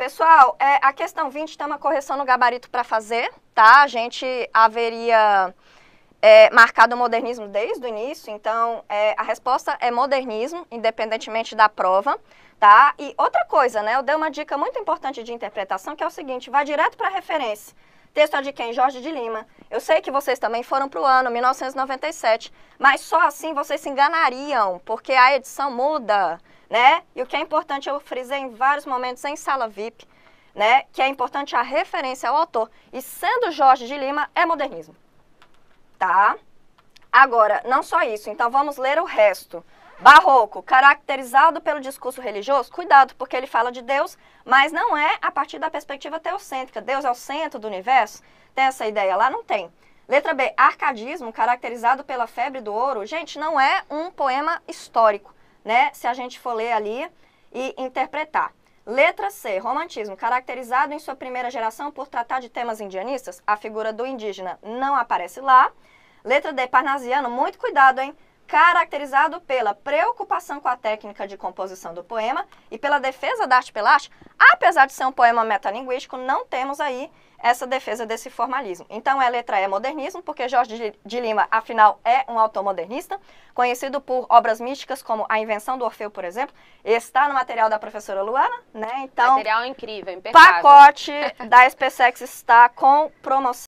Pessoal, é, a questão 20 tem uma correção no gabarito para fazer, tá? A gente haveria é, marcado o modernismo desde o início, então é, a resposta é modernismo, independentemente da prova, tá? E outra coisa, né? Eu dei uma dica muito importante de interpretação, que é o seguinte, vai direto para a referência. Texto é de quem? Jorge de Lima. Eu sei que vocês também foram para o ano 1997, mas só assim vocês se enganariam, porque a edição muda, né? E o que é importante, eu frisei em vários momentos em sala VIP, né? Que é importante a referência ao autor. E sendo Jorge de Lima, é modernismo. Tá? Agora, não só isso, então vamos ler o resto barroco, caracterizado pelo discurso religioso, cuidado, porque ele fala de Deus, mas não é a partir da perspectiva teocêntrica. Deus é o centro do universo? Tem essa ideia lá? Não tem. Letra B, arcadismo, caracterizado pela febre do ouro. Gente, não é um poema histórico, né? Se a gente for ler ali e interpretar. Letra C, romantismo, caracterizado em sua primeira geração por tratar de temas indianistas. A figura do indígena não aparece lá. Letra D, parnasiano, muito cuidado, hein? caracterizado pela preocupação com a técnica de composição do poema e pela defesa da arte pela arte, apesar de ser um poema metalinguístico, não temos aí essa defesa desse formalismo. Então, a é letra é modernismo, porque Jorge de Lima, afinal, é um autor modernista, conhecido por obras místicas como A Invenção do Orfeu, por exemplo, está no material da professora Luana, né? Então, material incrível, impecável. Pacote da SPSEX está com promoção